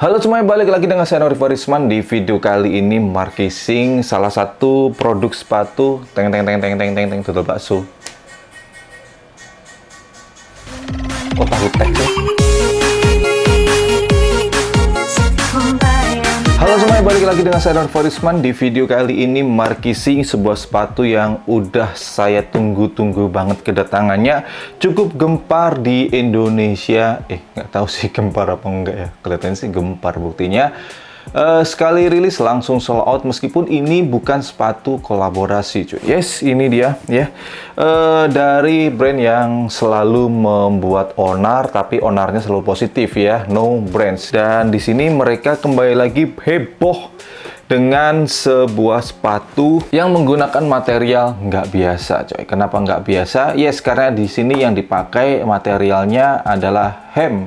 Halo semuanya, balik lagi dengan saya Norif Warisman Di video kali ini marketing salah satu produk sepatu Teng teng teng teng teng teng teng, tutul bakso Oh tahu teh tuh Halo semuanya, balik lagi dengan saya Don Forisman Di video kali ini markising sebuah sepatu yang udah saya tunggu-tunggu banget kedatangannya Cukup gempar di Indonesia Eh, nggak tahu sih gempar apa enggak ya Kelihatan sih gempar buktinya uh, sekali rilis langsung sold out meskipun ini bukan sepatu kolaborasi cuy yes ini dia ya yeah. uh, dari brand yang selalu membuat onar tapi onarnya selalu positif ya no brands dan di sini mereka kembali lagi heboh dengan sebuah sepatu yang menggunakan material nggak biasa coy. Kenapa nggak biasa? Yes, karena di sini yang dipakai materialnya adalah hem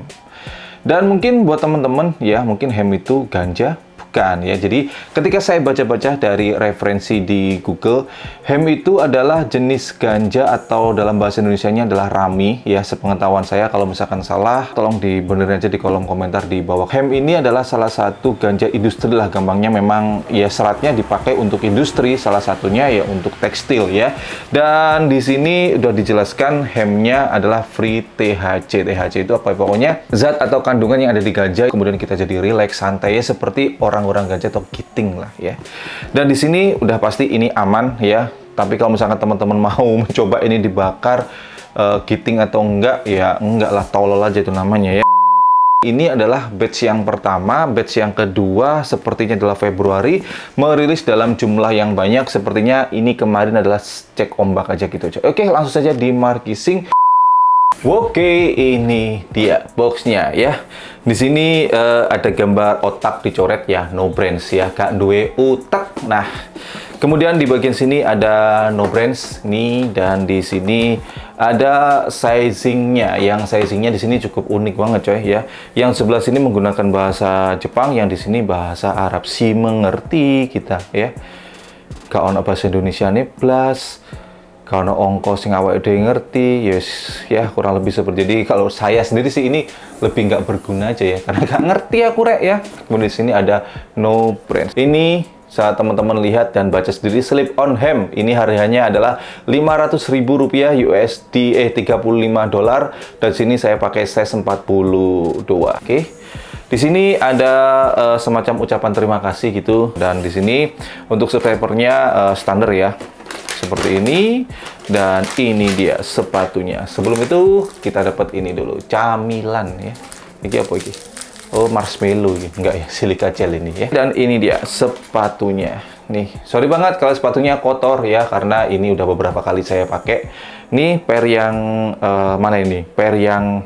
dan mungkin buat teman-teman ya mungkin hem itu ganja, bukan ya. Jadi ketika saya baca-baca dari referensi di Google, hemp itu adalah jenis ganja atau dalam bahasa Indonesia-nya adalah rami ya. Sepengetahuan saya kalau misalkan salah tolong dibenerin aja di kolom komentar di bawah. Hemp ini adalah salah satu ganja industri lah gampangnya memang ya seratnya dipakai untuk industri salah satunya ya untuk tekstil ya. Dan di sini udah dijelaskan hempnya adalah free THC. THC itu apa pokoknya zat atau kandungan yang ada di ganja kemudian kita jadi relax santai ya seperti orang orang gajah atau kiting lah ya. Dan di sini udah pasti ini aman ya. Tapi kalau misalnya teman-teman mau mencoba ini dibakar uh, eh, kiting atau enggak ya enggak lah tolol aja itu namanya ya. Ini adalah batch yang pertama, batch yang kedua sepertinya adalah Februari merilis dalam jumlah yang banyak. Sepertinya ini kemarin adalah cek ombak aja gitu. Oke, langsung saja di marketing. Oke, ini dia boxnya ya. Di sini uh, ada gambar otak dicoret ya, no brains ya, kak duwe utak. Nah, kemudian di bagian sini ada no brains nih dan di sini ada sizingnya. Yang sizingnya di sini cukup unik banget coy ya. Yang sebelah sini menggunakan bahasa Jepang, yang di sini bahasa Arab. Si mengerti kita ya. Kak on bahasa Indonesia nih plus karena ongkos sing awake dhewe ngerti yes ya kurang lebih seperti jadi kalau saya sendiri sih ini lebih nggak berguna aja ya karena nggak ngerti aku rek ya kemudian di sini ada no brand ini saat teman-teman lihat dan baca sendiri slip on hem ini harganya adalah 500 ribu rupiah USD eh 35 dolar dan sini saya pakai size 42 oke okay. Di sini ada uh, semacam ucapan terima kasih gitu dan di sini untuk subscribernya uh, eh, standar ya seperti ini dan ini dia sepatunya sebelum itu kita dapat ini dulu camilan ya ini apa ini oh marshmallow ini. enggak ya silika gel ini ya dan ini dia sepatunya nih sorry banget kalau sepatunya kotor ya karena ini udah beberapa kali saya pakai nih per yang uh, mana ini per yang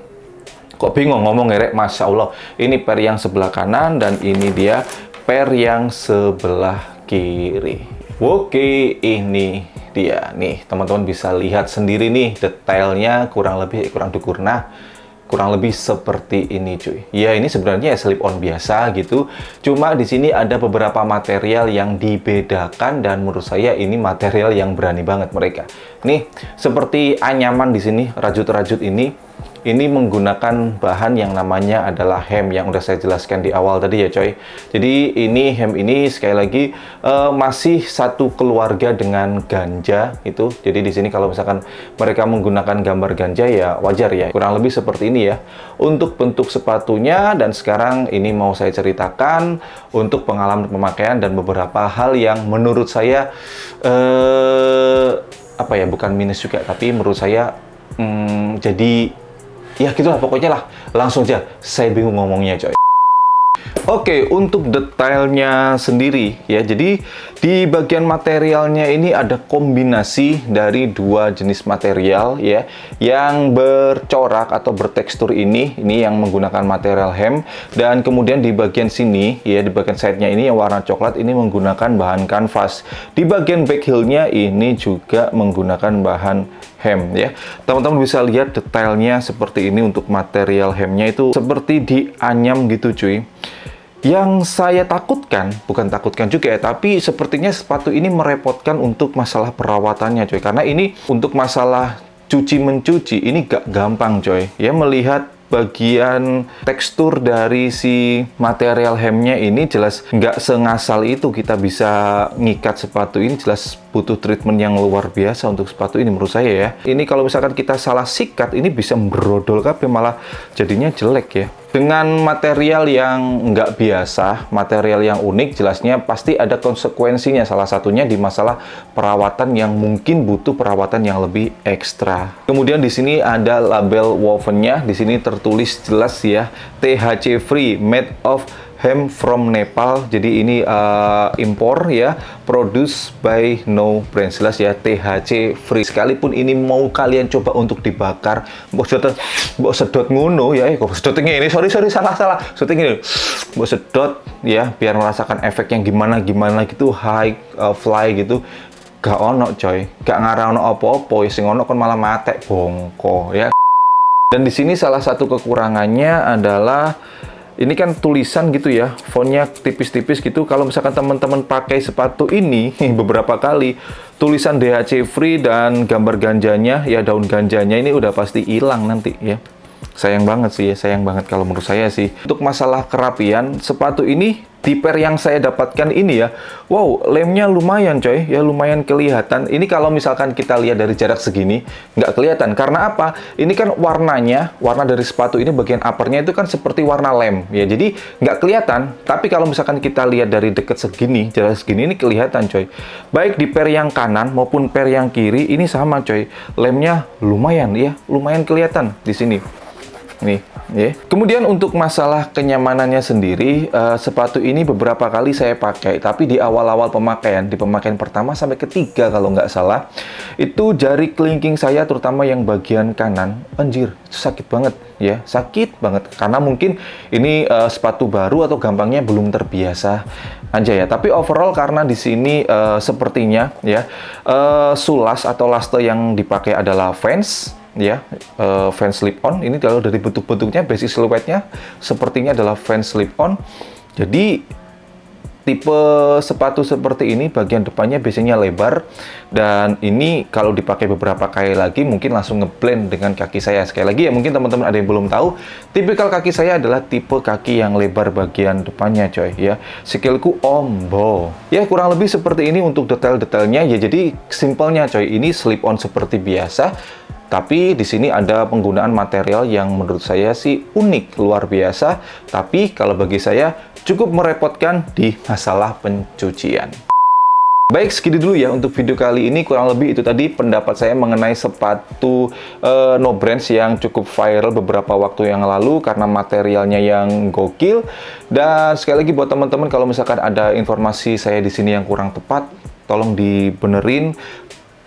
kok bingung ngomong ngerek masya Allah ini per yang sebelah kanan dan ini dia per yang sebelah kiri Oke, ini dia nih. Teman-teman bisa lihat sendiri nih detailnya kurang lebih eh, kurang dukurna kurang lebih seperti ini cuy. Ya ini sebenarnya slip on biasa gitu. Cuma di sini ada beberapa material yang dibedakan dan menurut saya ini material yang berani banget mereka. Nih seperti anyaman di sini rajut-rajut ini ini menggunakan bahan yang namanya adalah hem yang udah saya jelaskan di awal tadi ya coy jadi ini hem ini sekali lagi uh, masih satu keluarga dengan ganja itu jadi di sini kalau misalkan mereka menggunakan gambar ganja ya wajar ya kurang lebih seperti ini ya untuk bentuk sepatunya dan sekarang ini mau saya ceritakan untuk pengalaman pemakaian dan beberapa hal yang menurut saya eh, apa ya bukan minus juga tapi menurut saya hmm, jadi ya gitulah pokoknya lah langsung aja saya bingung ngomongnya coy Oke, untuk detailnya sendiri ya. Jadi di bagian materialnya ini ada kombinasi dari dua jenis material ya yang bercorak atau bertekstur ini ini yang menggunakan material hem dan kemudian di bagian sini ya di bagian side-nya ini yang warna coklat ini menggunakan bahan kanvas. Di bagian back heel-nya ini juga menggunakan bahan hem ya. Teman-teman bisa lihat detailnya seperti ini untuk material hemnya itu seperti dianyam gitu cuy. Yang saya takutkan, bukan takutkan juga ya, tapi sepertinya sepatu ini merepotkan untuk masalah perawatannya coy. Karena ini untuk masalah cuci-mencuci, ini gak gampang coy. Ya melihat bagian tekstur dari si material hemnya ini jelas gak sengasal itu kita bisa ngikat sepatu ini jelas butuh treatment yang luar biasa untuk sepatu ini menurut saya ya ini kalau misalkan kita salah sikat ini bisa brodol tapi malah jadinya jelek ya dengan material yang nggak biasa, material yang unik, jelasnya pasti ada konsekuensinya. Salah satunya di masalah perawatan yang mungkin butuh perawatan yang lebih ekstra. Kemudian di sini ada label wovennya, di sini tertulis jelas ya, THC free, made of ham from Nepal. Jadi ini uh, impor ya, produce by no brand ya THC free. Sekalipun ini mau kalian coba untuk dibakar, mbok sedot mbok sedot ngono ya, eh, kok sedotnya ini sorry sorry salah salah. Sedotnya ini mbok sedot ya biar merasakan efek yang gimana gimana gitu high uh, fly gitu gak ono coy gak ngarau ono opo-opo sing ono kan malah matek bongko ya dan di sini salah satu kekurangannya adalah ini kan tulisan gitu ya, fontnya tipis-tipis gitu. Kalau misalkan teman-teman pakai sepatu ini beberapa kali, tulisan DHC free dan gambar ganjanya, ya daun ganjanya ini udah pasti hilang nanti ya sayang banget sih ya, sayang banget kalau menurut saya sih. Untuk masalah kerapian, sepatu ini di pair yang saya dapatkan ini ya, wow, lemnya lumayan coy, ya lumayan kelihatan. Ini kalau misalkan kita lihat dari jarak segini, nggak kelihatan. Karena apa? Ini kan warnanya, warna dari sepatu ini bagian uppernya itu kan seperti warna lem. Ya, jadi nggak kelihatan. Tapi kalau misalkan kita lihat dari dekat segini, jarak segini ini kelihatan coy. Baik di pair yang kanan maupun pair yang kiri, ini sama coy. Lemnya lumayan ya, lumayan kelihatan di sini nih ya. Kemudian untuk masalah kenyamanannya sendiri, uh, sepatu ini beberapa kali saya pakai, tapi di awal-awal pemakaian, di pemakaian pertama sampai ketiga kalau nggak salah, itu jari kelingking saya terutama yang bagian kanan, anjir, sakit banget ya, sakit banget. Karena mungkin ini uh, sepatu baru atau gampangnya belum terbiasa aja ya. Tapi overall karena di sini uh, sepertinya ya uh, sulas atau laste yang dipakai adalah fans ya uh, fan slip on ini kalau dari bentuk-bentuknya basic siluetnya sepertinya adalah fan slip on jadi tipe sepatu seperti ini bagian depannya biasanya lebar dan ini kalau dipakai beberapa kali lagi mungkin langsung ngeblend dengan kaki saya sekali lagi ya mungkin teman-teman ada yang belum tahu tipikal kaki saya adalah tipe kaki yang lebar bagian depannya coy ya skillku ombo ya kurang lebih seperti ini untuk detail-detailnya ya jadi simpelnya coy ini slip on seperti biasa tapi di sini ada penggunaan material yang menurut saya sih unik, luar biasa. Tapi kalau bagi saya cukup merepotkan di masalah pencucian. Baik, segini dulu ya untuk video kali ini. Kurang lebih itu tadi pendapat saya mengenai sepatu uh, no brands yang cukup viral beberapa waktu yang lalu karena materialnya yang gokil. Dan sekali lagi buat teman-teman kalau misalkan ada informasi saya di sini yang kurang tepat, tolong dibenerin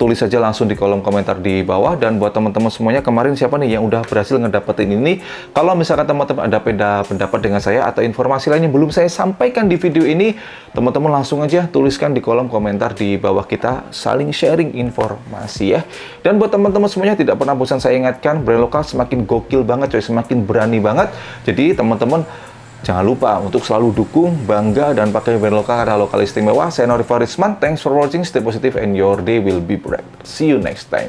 tulis saja langsung di kolom komentar di bawah dan buat teman-teman semuanya kemarin siapa nih yang udah berhasil ngedapetin ini kalau misalkan teman-teman ada beda pendapat dengan saya atau informasi lainnya belum saya sampaikan di video ini teman-teman langsung aja tuliskan di kolom komentar di bawah kita saling sharing informasi ya dan buat teman-teman semuanya tidak pernah bosan saya ingatkan brand lokal semakin gokil banget coy semakin berani banget jadi teman-teman Jangan lupa untuk selalu dukung, bangga, dan pakai brand lokal karena lokal istimewa. Saya Norifa Risman, thanks for watching, stay positive, and your day will be bright. See you next time.